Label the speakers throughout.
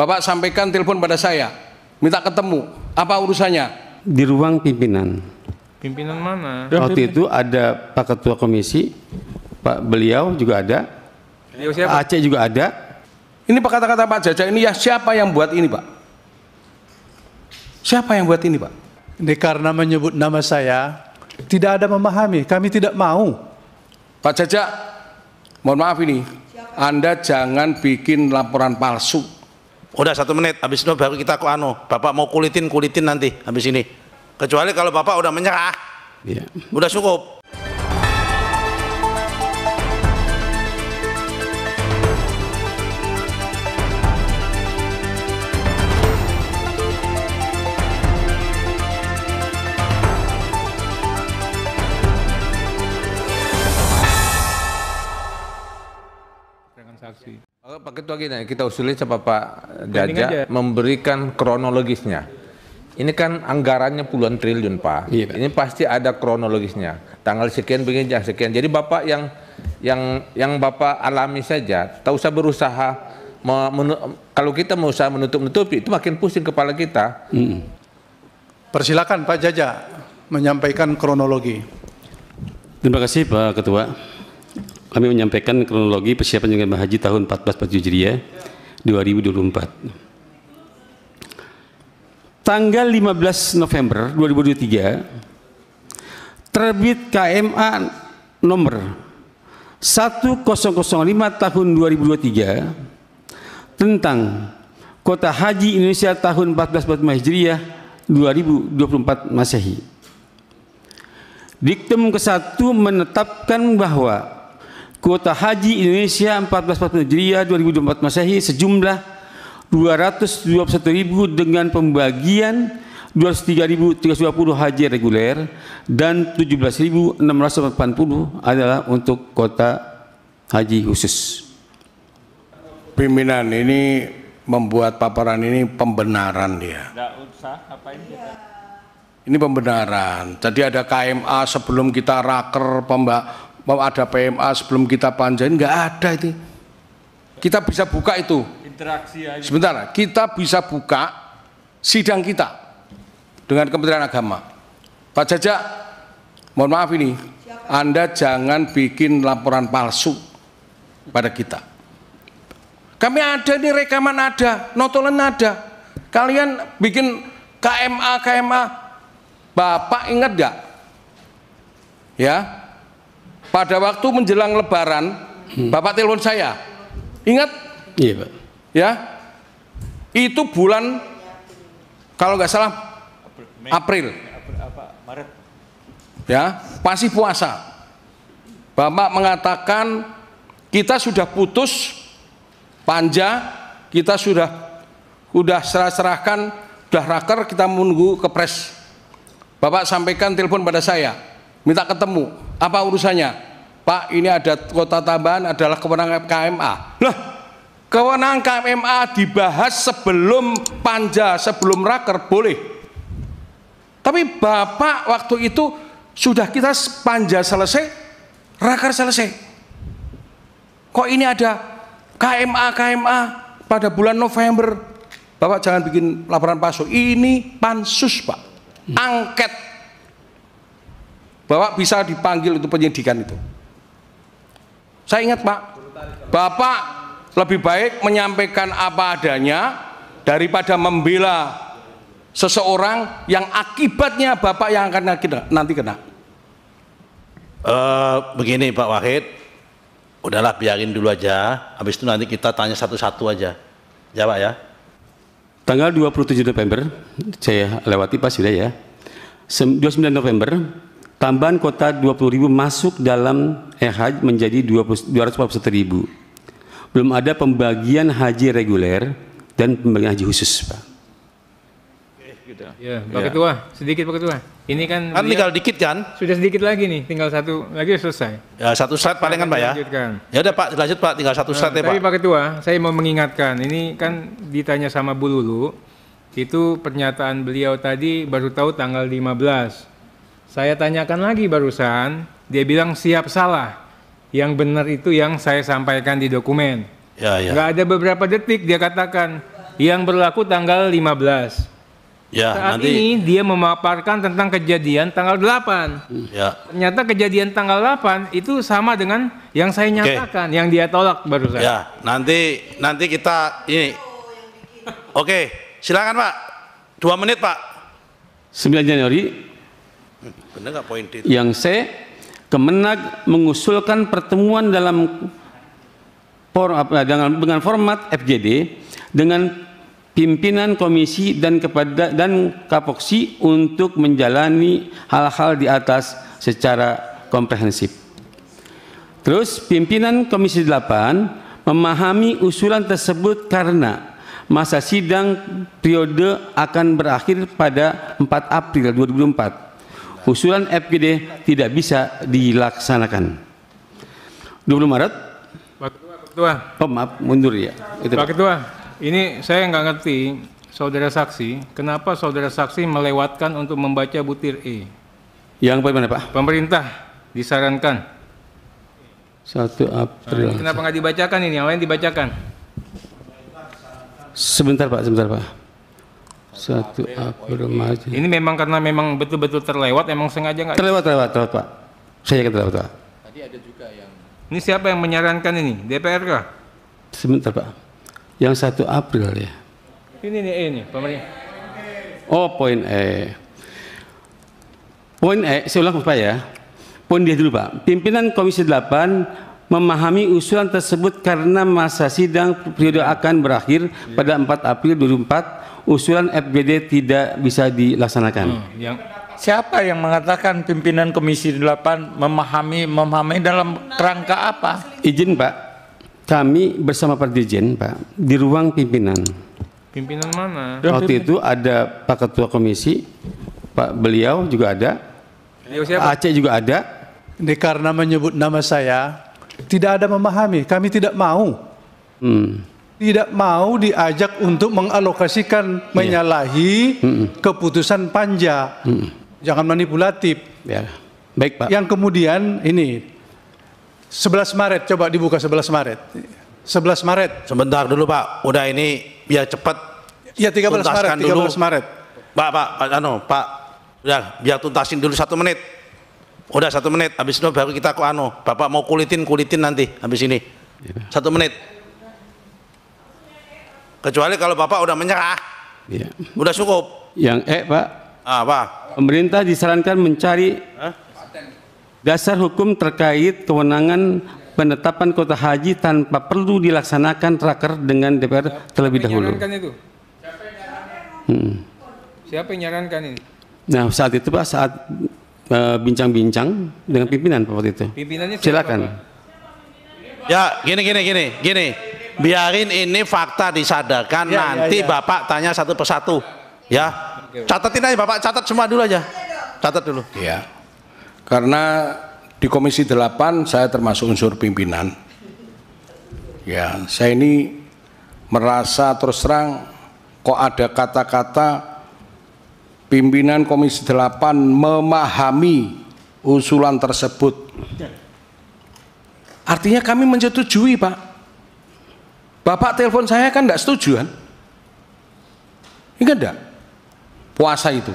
Speaker 1: Bapak sampaikan telepon pada saya, minta ketemu. Apa urusannya?
Speaker 2: Di ruang pimpinan.
Speaker 3: Pimpinan mana? Waktu
Speaker 2: itu ada Pak Ketua Komisi, Pak beliau juga ada. Beliau siapa? Aceh juga ada. Ini Pak kata-kata Pak Jaja
Speaker 1: ini ya siapa yang buat ini Pak? Siapa yang buat ini Pak? Ini karena menyebut nama saya, tidak ada memahami, kami tidak mau. Pak Jaja, mohon maaf ini, Anda jangan bikin laporan palsu. Udah satu menit, habis itu baru kita ke anu. Bapak mau kulitin kulitin nanti habis ini. Kecuali kalau bapak udah menyerah, yeah. udah cukup.
Speaker 3: Atau gini, kita usulin sama Pak Jaja memberikan kronologisnya. Ini kan anggarannya puluhan triliun Pak. Iya, Pak. Ini pasti ada kronologisnya. Tanggal sekian begini, sekian. Jadi Bapak yang yang yang Bapak alami saja, tak usah berusaha kalau kita mau usaha menutup-nutupi itu makin pusing kepala kita. Hmm. Persilakan Pak
Speaker 1: Jaja menyampaikan kronologi.
Speaker 2: Terima kasih Pak Ketua kami menyampaikan kronologi persiapan jemaah haji tahun 1447 Hijriah 2024. Tanggal 15 November 2023 terbit KMA nomor 1005 tahun 2023 tentang Kota Haji Indonesia tahun 1445 Hijriah 2024 Masehi. Diktum ke-1 menetapkan bahwa Kuota haji Indonesia 1440 Hijriah 2024 Masehi sejumlah 221.000 dengan pembagian 23.320 haji reguler dan 17.680 adalah untuk kota haji khusus. Pimpinan ini
Speaker 1: membuat paparan ini pembenaran dia. ini pembenaran. Jadi ada KMA sebelum kita raker pembak mau ada PMA sebelum kita panjain nggak ada itu kita bisa buka itu
Speaker 2: interaksi aja. sebentar
Speaker 1: kita bisa buka sidang kita dengan Kementerian Agama Pak Jaja, mohon maaf ini Anda jangan bikin laporan palsu pada kita kami ada nih rekaman ada notulen ada kalian bikin KMA KMA Bapak ingat gak ya pada waktu menjelang lebaran hmm. Bapak telepon saya ingat iya Pak ya itu bulan kalau nggak salah April ya pasti puasa Bapak mengatakan kita sudah putus panja kita sudah sudah serah-serahkan sudah raker kita menunggu kepres Bapak sampaikan telepon pada saya minta ketemu apa urusannya Pak ini ada kota tambahan adalah kewenangan KMA loh kewenangan KMA dibahas sebelum panja sebelum raker boleh tapi Bapak waktu itu sudah kita panja selesai raker selesai kok ini ada KMA KMA pada bulan November Bapak jangan bikin laporan palsu ini pansus Pak angket bahwa bisa dipanggil untuk penyidikan itu. Saya ingat Pak, Bapak lebih baik menyampaikan apa adanya daripada membela seseorang yang akibatnya Bapak yang akan nanti kena. Uh, begini Pak Wahid, udahlah biarin dulu aja, habis itu nanti kita tanya satu-satu aja. Jawab ya,
Speaker 2: ya. Tanggal 27 November, saya lewati Pak sudah ya. 29 November Tambahan kota 20.000 masuk dalam eh menjadi 241.000. Belum ada pembagian haji reguler dan pembagian haji khusus, Pak.
Speaker 3: Ya, Pak ya. Ketua, sedikit Pak Ketua. Ini kan kan tinggal dikit kan? Sudah sedikit lagi nih, tinggal satu lagi selesai. Ya, satu slide palingan Pak ya. Lanjutkan. Ya udah Pak, lanjut Pak, tinggal satu eh, slide nah, ya Pak. Tapi Pak Ketua, saya mau mengingatkan, ini kan ditanya sama Bu Lulu, itu pernyataan beliau tadi baru tahu tanggal 15. Saya tanyakan lagi barusan, dia bilang siap salah. Yang benar itu yang saya sampaikan di dokumen. Ya, ya. Gak ada beberapa detik dia katakan yang berlaku tanggal 15. Ya, Saat nanti... ini dia memaparkan tentang kejadian tanggal 8. Ya. Ternyata kejadian tanggal 8 itu sama dengan
Speaker 1: yang saya nyatakan,
Speaker 3: okay. yang dia tolak
Speaker 1: barusan. Ya, nanti nanti kita ini. Oke, okay, silakan Pak. Dua menit Pak.
Speaker 2: 9 Januari yang C, Kemenag mengusulkan pertemuan dalam for, dengan, dengan format FGD dengan pimpinan komisi dan kepada dan kapoksi untuk menjalani hal-hal di atas secara komprehensif. Terus pimpinan Komisi 8 memahami usulan tersebut karena masa sidang periode akan berakhir pada 4 April 2024 usulan FGD tidak bisa dilaksanakan. 20 Maret.
Speaker 3: Pak Ketua.
Speaker 2: Oh maaf, mundur ya. Itu. Pak
Speaker 3: Ketua, ini saya nggak ngerti saudara saksi, kenapa saudara saksi melewatkan untuk membaca butir E? Yang bagaimana Pak? Pemerintah disarankan.
Speaker 2: Satu April. Nah, kenapa
Speaker 3: nggak dibacakan ini? Yang lain dibacakan.
Speaker 2: Sebentar Pak, sebentar Pak satu April remaja.
Speaker 3: Ini memang karena memang betul-betul terlewat, emang sengaja nggak?
Speaker 2: Terlewat, terlewat, terlewat Pak. Saya kira terlewat Pak. Tadi ada
Speaker 3: juga yang. Ini siapa yang menyarankan ini? DPR kah?
Speaker 2: Sebentar Pak. Yang satu April ya.
Speaker 3: Ini nih, eh, ini pemerintah.
Speaker 2: Oh poin E. Poin E, saya ulang Pak ya. Poin dia dulu Pak. Pimpinan Komisi 8 memahami usulan tersebut karena masa sidang periode akan berakhir pada 4 April 2004 usulan FBD tidak bisa dilaksanakan. Hmm, yang siapa yang mengatakan pimpinan Komisi 8 memahami memahami dalam kerangka apa? Izin Pak, kami bersama Pak Dirjen Pak di ruang pimpinan.
Speaker 3: Pimpinan mana? Waktu pimpinan. itu
Speaker 2: ada Pak Ketua Komisi, Pak beliau juga ada, Pak Aceh juga ada. Ini karena menyebut nama saya,
Speaker 1: tidak ada memahami. Kami tidak mau. Hmm. Tidak mau diajak untuk mengalokasikan, yeah. menyalahi hmm. keputusan panja. Hmm. Jangan manipulatif.
Speaker 2: Ya. Baik, Pak.
Speaker 1: Yang kemudian ini 11 Maret coba dibuka 11 Maret. 11 Maret. Sebentar dulu, Pak. Udah ini biar cepat. Ya 13 Maret, 13 dulu. Maret. Pak, Pak, Pak anu, Pak. ya, biar tuntasin dulu satu menit udah satu menit habis itu baru kita ke anu bapak mau kulitin kulitin nanti habis ini iya. satu menit kecuali kalau bapak udah menyerah ya. udah cukup
Speaker 2: yang eh pak ah, apa pemerintah disarankan mencari Hah? dasar hukum terkait kewenangan penetapan kota haji tanpa perlu dilaksanakan raker dengan DPR terlebih dahulu itu? Hmm.
Speaker 3: siapa yang nyarankan ini
Speaker 2: nah saat itu pak saat Eh, bincang-bincang uh, dengan pimpinan Pak waktu itu. Pimpinannya silakan.
Speaker 1: Ya, gini gini gini gini. Biarin ini fakta disadarkan ya, ya, nanti ya, ya. Bapak tanya satu persatu. Ya. Catatin aja Bapak, catat semua dulu aja. Catat dulu. Iya. Karena di Komisi 8 saya termasuk unsur pimpinan. Ya, saya ini merasa terus terang kok ada kata-kata pimpinan Komisi 8 memahami usulan tersebut. Artinya kami menyetujui, Pak. Bapak telepon saya kan tidak setuju kan? Ingat tidak? Puasa itu.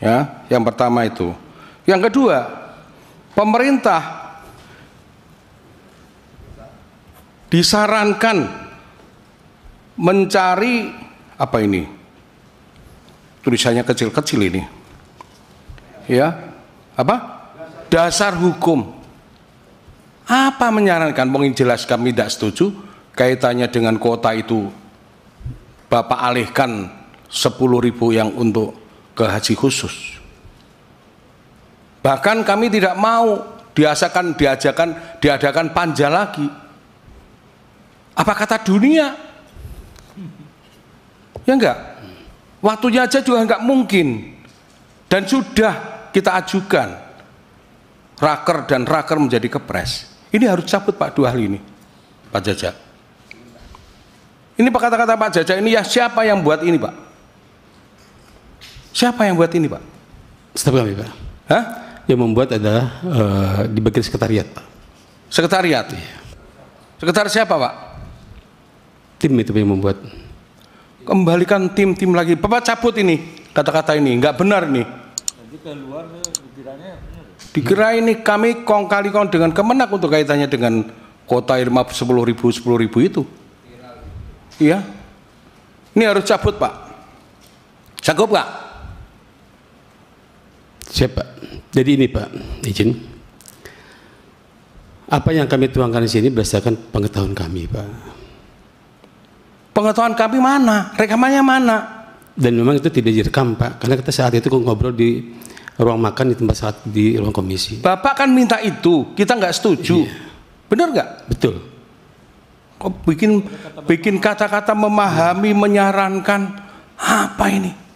Speaker 1: Ya, yang pertama itu. Yang kedua, pemerintah disarankan mencari apa ini? tulisannya kecil-kecil ini. Ya, apa? Dasar hukum. Apa menyarankan? Mungkin jelas kami tidak setuju kaitannya dengan kuota itu. Bapak alihkan sepuluh ribu yang untuk ke haji khusus. Bahkan kami tidak mau diasakan, diajakan, diadakan panja lagi. Apa kata dunia? Ya enggak? Waktunya aja juga nggak mungkin. Dan sudah kita ajukan raker dan raker menjadi kepres. Ini harus cabut Pak dua hal ini, Pak Jaja. Ini Pak kata-kata Pak Jaja ini ya siapa yang buat ini Pak?
Speaker 2: Siapa yang buat ini Pak? setiap kami Pak. Hah? Yang membuat adalah uh, eh, di bagian sekretariat Pak. Sekretariat? Iya. Sekretaris siapa Pak? Tim itu yang membuat
Speaker 1: kembalikan tim-tim lagi. Bapak cabut ini kata-kata ini, nggak benar nih.
Speaker 3: Eh, ya?
Speaker 1: Dikira ini kami kong kali kong dengan kemenak untuk kaitannya dengan kota Irma 10 ribu 10 ribu itu. Iya. Ini harus cabut Pak. Sanggup nggak?
Speaker 2: Siap Pak. Jadi ini Pak, izin. Apa yang kami tuangkan di sini berdasarkan pengetahuan kami Pak
Speaker 1: pengetahuan kami mana,
Speaker 2: rekamannya mana. Dan memang itu tidak direkam Pak, karena kita saat itu ngobrol di ruang makan di tempat saat di ruang komisi. Bapak kan minta itu, kita nggak
Speaker 1: setuju. Iya. Benar nggak? Betul. Kok bikin bikin kata-kata memahami, menyarankan apa ini?